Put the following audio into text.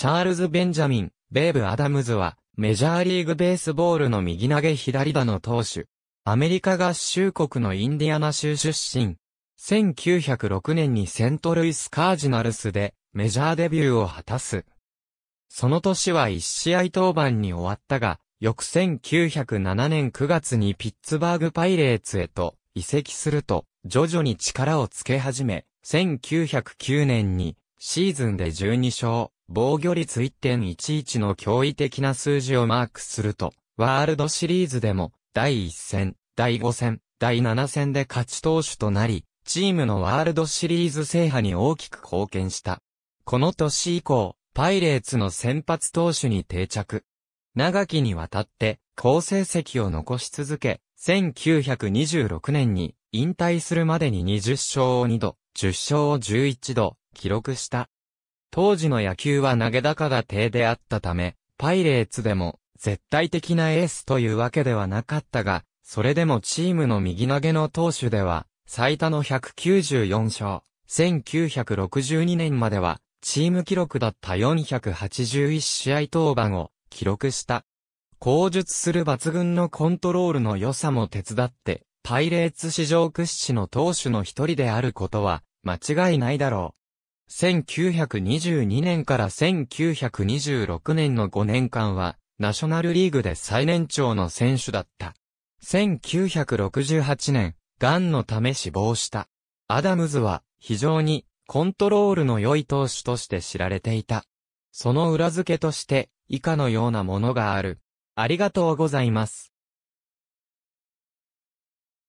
チャールズ・ベンジャミン、ベーブ・アダムズは、メジャーリーグベースボールの右投げ左打の投手。アメリカ合衆国のインディアナ州出身。1906年にセントルイス・カージナルスでメジャーデビューを果たす。その年は1試合登板に終わったが、翌1907年9月にピッツバーグパイレーツへと移籍すると、徐々に力をつけ始め、1909年にシーズンで12勝、防御率1.11の驚異的な数字をマークすると、ワールドシリーズでも、第1戦、第5戦、第7戦で勝ち投手となり、チームのワールドシリーズ制覇に大きく貢献した。この年以降、パイレーツの先発投手に定着。長きにわたって、好成績を残し続け、1926年に引退するまでに20勝を2度、10勝を11度、記録した。当時の野球は投げ高が低であったため、パイレーツでも絶対的なエースというわけではなかったが、それでもチームの右投げの投手では、最多の194勝、1962年までは、チーム記録だった481試合登板を記録した。口述する抜群のコントロールの良さも手伝って、パイレーツ史上屈指の投手の一人であることは間違いないだろう。1922年から1926年の5年間は、ナショナルリーグで最年長の選手だった。1968年、癌のため死亡した。アダムズは、非常に、コントロールの良い投手として知られていた。その裏付けとして、以下のようなものがある。ありがとうございます。